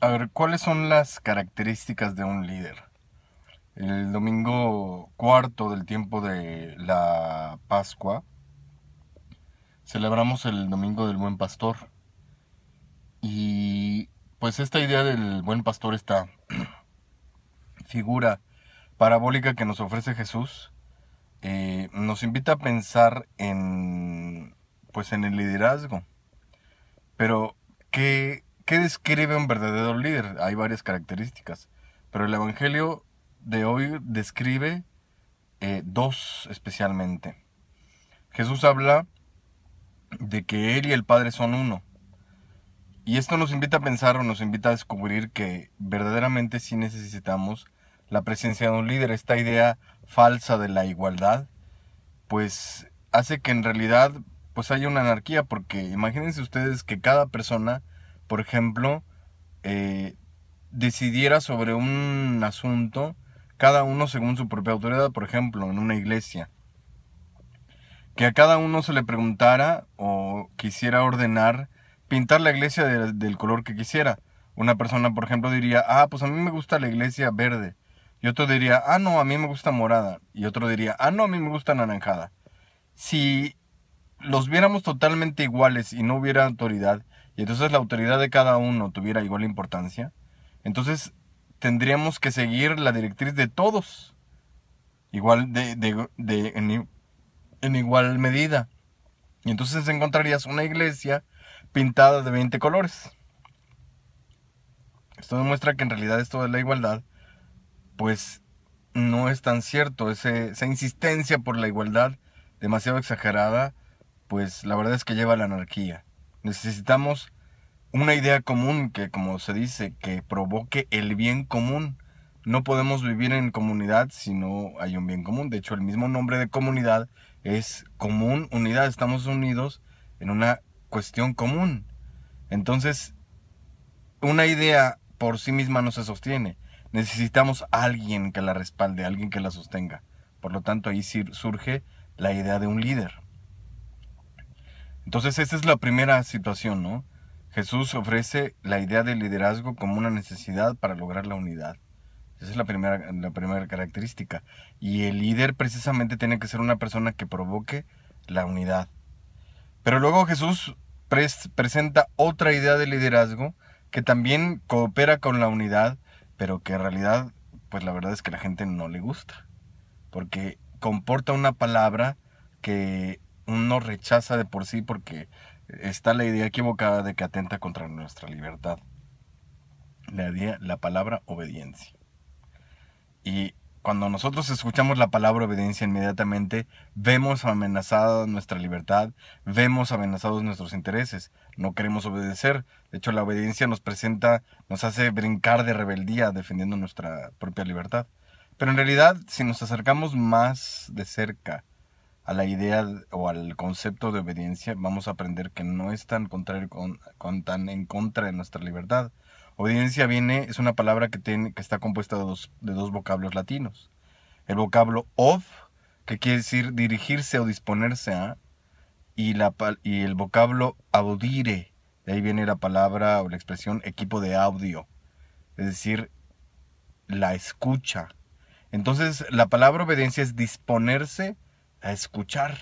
A ver, ¿cuáles son las características de un líder? El domingo cuarto del tiempo de la Pascua, celebramos el Domingo del Buen Pastor. Y pues esta idea del Buen Pastor, esta figura parabólica que nos ofrece Jesús, eh, nos invita a pensar en, pues en el liderazgo. Pero, ¿qué ¿Qué describe un verdadero líder? Hay varias características, pero el Evangelio de hoy describe eh, dos especialmente. Jesús habla de que Él y el Padre son uno. Y esto nos invita a pensar o nos invita a descubrir que verdaderamente sí necesitamos la presencia de un líder. Esta idea falsa de la igualdad, pues hace que en realidad pues haya una anarquía, porque imagínense ustedes que cada persona por ejemplo, eh, decidiera sobre un asunto cada uno según su propia autoridad, por ejemplo, en una iglesia. Que a cada uno se le preguntara o quisiera ordenar pintar la iglesia del color que quisiera. Una persona, por ejemplo, diría, ah, pues a mí me gusta la iglesia verde. Y otro diría, ah, no, a mí me gusta morada. Y otro diría, ah, no, a mí me gusta naranjada. Si los viéramos totalmente iguales y no hubiera autoridad, y entonces la autoridad de cada uno tuviera igual importancia, entonces tendríamos que seguir la directriz de todos, igual de, en, igual medida. Y entonces encontrarías una iglesia pintada de 20 colores. Esto demuestra que en realidad esto de la igualdad, pues no es tan cierto. esa insistencia por la igualdad demasiado exagerada, pues la verdad es que lleva a la anarquía. Necesitamos una idea común que, como se dice, que provoque el bien común. No podemos vivir en comunidad si no hay un bien común. De hecho, el mismo nombre de comunidad es común, unidad. Estamos unidos en una cuestión común. Entonces, una idea por sí misma no se sostiene. Necesitamos alguien que la respalde, alguien que la sostenga. Por lo tanto, ahí surge la idea de un líder. Entonces esa es la primera situación, ¿no? Jesús ofrece la idea del liderazgo como una necesidad para lograr la unidad. Esa es la primera, la primera característica. Y el líder precisamente tiene que ser una persona que provoque la unidad. Pero luego Jesús presenta otra idea de liderazgo que también coopera con la unidad, pero que en realidad, pues la verdad es que a la gente no le gusta. Porque comporta una palabra que uno rechaza de por sí porque está la idea equivocada de que atenta contra nuestra libertad. La, idea, la palabra obediencia. Y cuando nosotros escuchamos la palabra obediencia inmediatamente, vemos amenazada nuestra libertad, vemos amenazados nuestros intereses, no queremos obedecer. De hecho, la obediencia nos presenta, nos hace brincar de rebeldía defendiendo nuestra propia libertad. Pero en realidad, si nos acercamos más de cerca a la idea o al concepto de obediencia, vamos a aprender que no es tan, contrario con, tan en contra de nuestra libertad. Obediencia viene, es una palabra que, que está compuesta de dos, vocablos latinos. El vocablo of, que quiere decir dirigirse o disponerse a, y, la, y el vocablo audire, de ahí viene la palabra o la expresión equipo de audio, es decir, la escucha. Entonces, la palabra obediencia es disponerse a escuchar.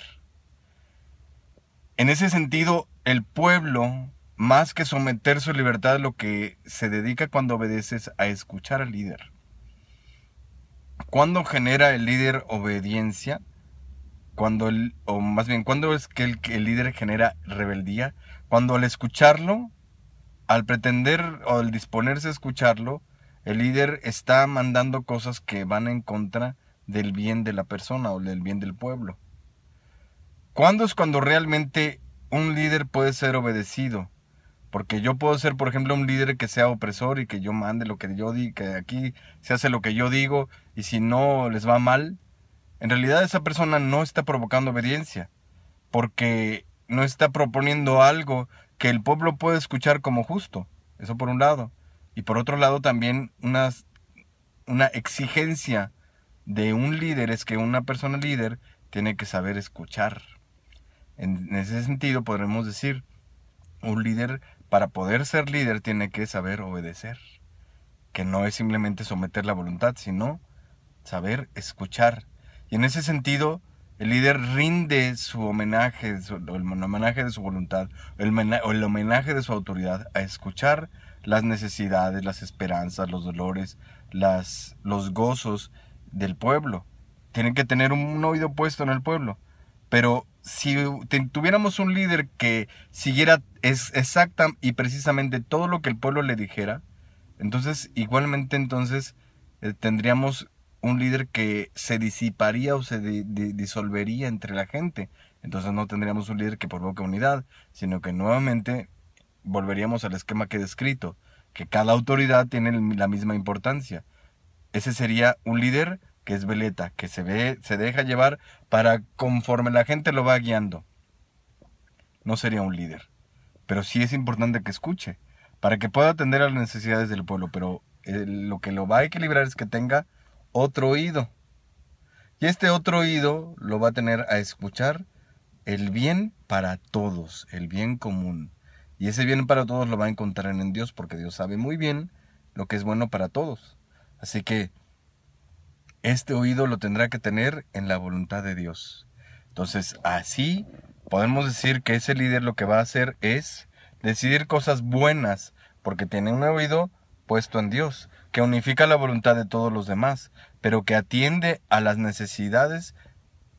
En ese sentido, el pueblo, más que someter su libertad, lo que se dedica cuando obedeces a escuchar al líder. ¿Cuándo genera el líder obediencia? Cuando o más bien, ¿cuándo es que el, el líder genera rebeldía? Cuando al escucharlo, al pretender o al disponerse a escucharlo, el líder está mandando cosas que van en contra del bien de la persona o del bien del pueblo. ¿Cuándo es cuando realmente un líder puede ser obedecido? Porque yo puedo ser, por ejemplo, un líder que sea opresor y que yo mande lo que yo di, que aquí se hace lo que yo digo y si no les va mal. En realidad esa persona no está provocando obediencia, porque no está proponiendo algo que el pueblo puede escuchar como justo. Eso por un lado. Y por otro lado también unas, una exigencia de un líder es que una persona líder tiene que saber escuchar. En, ese sentido podremos decir, un líder para poder ser líder tiene que saber obedecer, que no es simplemente someter la voluntad, sino saber escuchar. Y en ese sentido, el líder rinde su homenaje, el homenaje de su voluntad, el, el homenaje de su autoridad a escuchar las necesidades, las esperanzas, los dolores, las, los gozos del pueblo. Tienen que tener un, oído puesto en el pueblo. Pero si tuviéramos un líder que siguiera exacta y precisamente todo lo que el pueblo le dijera, entonces igualmente entonces eh, tendríamos un líder que se disiparía o se disolvería entre la gente. Entonces no tendríamos un líder que provoque unidad, sino que nuevamente volveríamos al esquema que he descrito, que cada autoridad tiene la misma importancia. Ese sería un líder que es veleta, que se, ve, se deja llevar para conforme la gente lo va guiando. No sería un líder, pero sí es importante que escuche, para que pueda atender a las necesidades del pueblo, pero eh, lo que lo va a equilibrar es que tenga otro oído. Y este otro oído lo va a tener a escuchar el bien para todos, el bien común. Y ese bien para todos lo va a encontrar en Dios, porque Dios sabe muy bien lo que es bueno para todos. Así que este oído lo tendrá que tener en la voluntad de Dios. Entonces, así podemos decir que ese líder lo que va a hacer es decidir cosas buenas, porque tiene un oído puesto en Dios, que unifica la voluntad de todos los demás, pero que atiende a las necesidades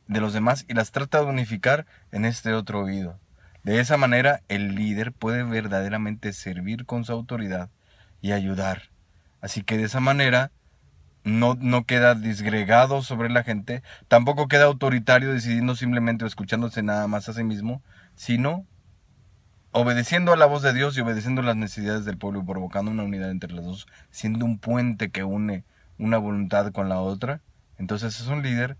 de los demás y las trata de unificar en este otro oído. De esa manera, el líder puede verdaderamente servir con su autoridad y ayudar. Así que de esa manera, no, no queda disgregado sobre la gente, tampoco queda autoritario decidiendo simplemente o escuchándose nada más a sí mismo, sino obedeciendo a la voz de Dios y obedeciendo las necesidades del pueblo y provocando una unidad entre las dos, siendo un puente que une una voluntad con la otra, entonces es un líder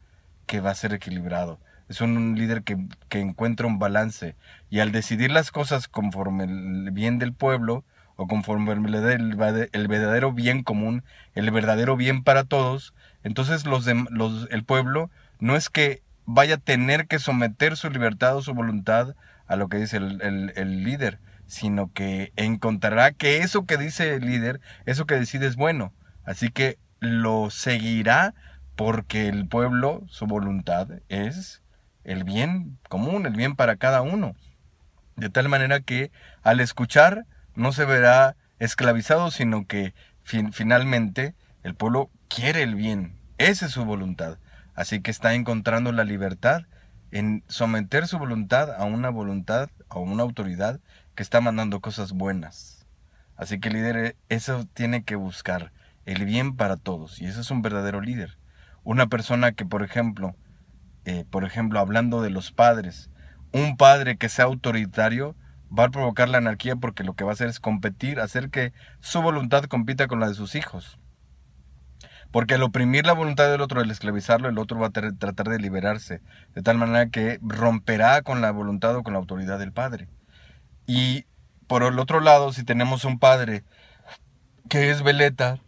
que va a ser equilibrado, es un líder que, que encuentra un balance y al decidir las cosas conforme el bien del pueblo, o conforme el, el verdadero bien común, el verdadero bien para todos, entonces los, de, el pueblo no es que vaya a tener que someter su libertad o su voluntad a lo que dice el, líder, sino que encontrará que eso que dice el líder, eso que decide es bueno. Así que lo seguirá porque el pueblo, su voluntad es el bien común, el bien para cada uno. De tal manera que al escuchar no se verá esclavizado, sino que finalmente el pueblo quiere el bien. Esa es su voluntad. Así que está encontrando la libertad en someter su voluntad a una voluntad, a una autoridad que está mandando cosas buenas. Así que el líder e, eso tiene que buscar, el bien para todos. Y ese es un verdadero líder. Una persona que, por ejemplo, eh, por ejemplo, hablando de los padres, un padre que sea autoritario va a provocar la anarquía porque lo que va a hacer es competir, hacer que su voluntad compita con la de sus hijos. Porque al oprimir la voluntad del otro, al esclavizarlo, el otro va a tratar de liberarse, de tal manera que romperá con la voluntad o con la autoridad del padre. Y por el otro lado, si tenemos un padre que es veleta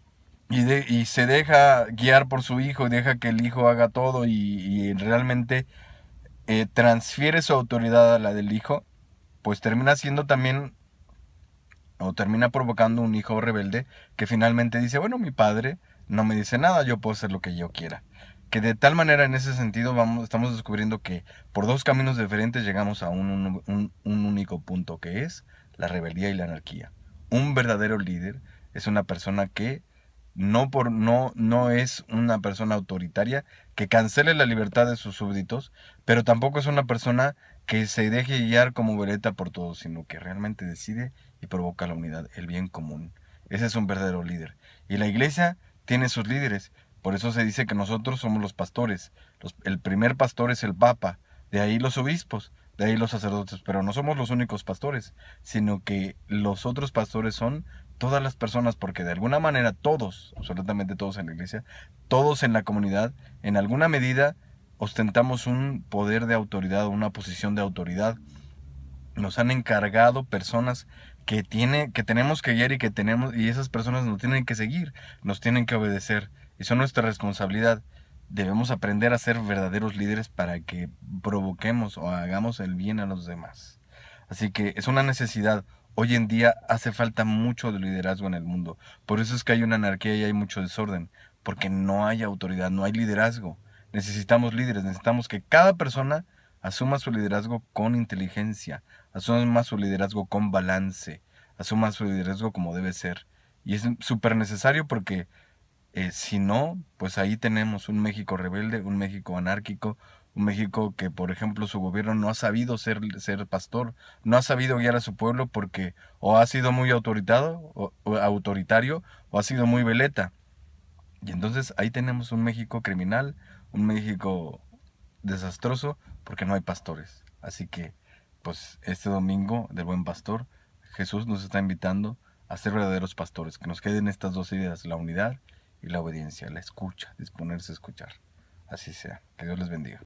y, se deja guiar por su hijo y deja que el hijo haga todo y, realmente eh, transfiere su autoridad a la del hijo, pues termina siendo también o termina provocando un hijo rebelde que finalmente dice, bueno, mi padre no me dice nada, yo puedo hacer lo que yo quiera. Que de tal manera en ese sentido vamos, estamos descubriendo que por dos caminos diferentes llegamos a un, único punto que es la rebeldía y la anarquía. Un verdadero líder es una persona que no, por, no, no es una persona autoritaria que cancele la libertad de sus súbditos, pero tampoco es una persona que se deje guiar como veleta por todos, sino que realmente decide y provoca la unidad, el bien común. Ese es un verdadero líder. Y la iglesia tiene sus líderes. Por eso se dice que nosotros somos los pastores. el primer pastor es el Papa, de ahí los obispos, de ahí los sacerdotes. Pero no somos los únicos pastores, sino que los otros pastores son todas las personas, porque de alguna manera todos, absolutamente todos en la iglesia, todos en la comunidad, en alguna medida ostentamos un poder de autoridad o una posición de autoridad. Nos han encargado personas que, tiene, que tenemos que guiar y que tenemos, y esas personas nos tienen que seguir, nos tienen que obedecer. Y son nuestra responsabilidad. Debemos aprender a ser verdaderos líderes para que provoquemos o hagamos el bien a los demás. Así que es una necesidad. Hoy en día hace falta mucho de liderazgo en el mundo. Por eso es que hay una anarquía y hay mucho desorden. Porque no hay autoridad, no hay liderazgo. Necesitamos líderes, necesitamos que cada persona asuma su liderazgo con inteligencia, asuma su liderazgo con balance, asuma su liderazgo como debe ser. Y es súper necesario porque eh, si no, pues ahí tenemos un México rebelde, un México anárquico, un México que, por ejemplo, su gobierno no ha sabido ser, ser pastor, no ha sabido guiar a su pueblo porque o ha sido muy autoritado, o autoritario o ha sido muy veleta. Y entonces ahí tenemos un México criminal, un México desastroso porque no hay pastores. Así que, pues este domingo del buen pastor, Jesús nos está invitando a ser verdaderos pastores, que nos queden estas dos ideas, la unidad y la obediencia, la escucha, disponerse a escuchar. Así sea. Que Dios les bendiga.